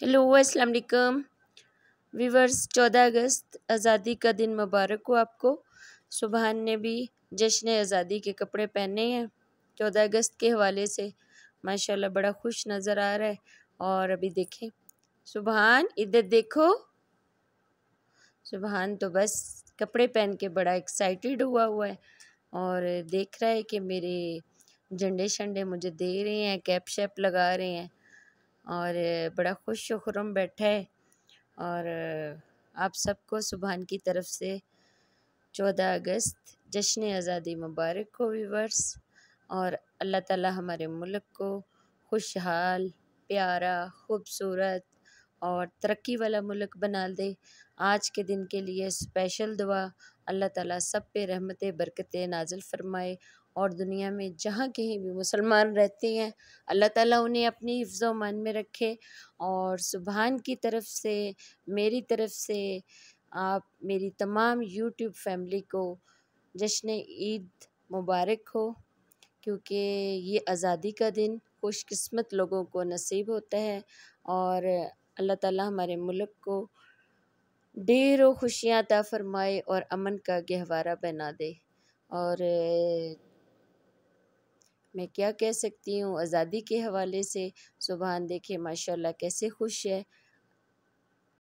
hello अस्सलाम वालेकुम viewers चौदह अगस्त आज़ादी का दिन मुबारक हो आपको सुबहान ने भी जश्न आज़ादी के कपड़े पहने हैं चौदह अगस्त के हवाले से माशाल्लाह बड़ा खुश नज़र आ रहा है और अभी देखें सुबहान इधर देखो सुबहान तो बस कपड़े पहन के बड़ा एक्साइटेड हुआ हुआ है और देख रहा है कि मेरे झंडे शंडे मुझे दे रहे हैं कैप शैप लगा रहे हैं और बड़ा खुश खुरम बैठा है और आप सबको सुबहान की तरफ से चौदह अगस्त जश्न आज़ादी मुबारक भी वर्ष और अल्लाह ताला हमारे मुल्क को खुशहाल प्यारा खूबसूरत और तरक्की वाला मुल्क बना दे आज के दिन के लिए स्पेशल दुआ अल्लाह ताला सब पे रहमत बरकत नाजिल फरमाए और दुनिया में जहाँ कहीं भी मुसलमान रहते हैं अल्लाह ताला उन्हें अपनी हिफ्ज़ मान में रखे और सुबहान की तरफ से मेरी तरफ से आप मेरी तमाम यूट्यूब फैमिली को जश्न ईद मुबारक हो क्योंकि ये आज़ादी का दिन खुशकस्मत लोगों को नसीब होता है और अल्लाह ताला हमारे मुल्क को ढेरों खुशियाँ अता फ़रमाए और अमन का गहवारा बना दे और मैं क्या कह सकती हूँ आज़ादी के हवाले से सुबह देखे माशाल्लाह कैसे खुश है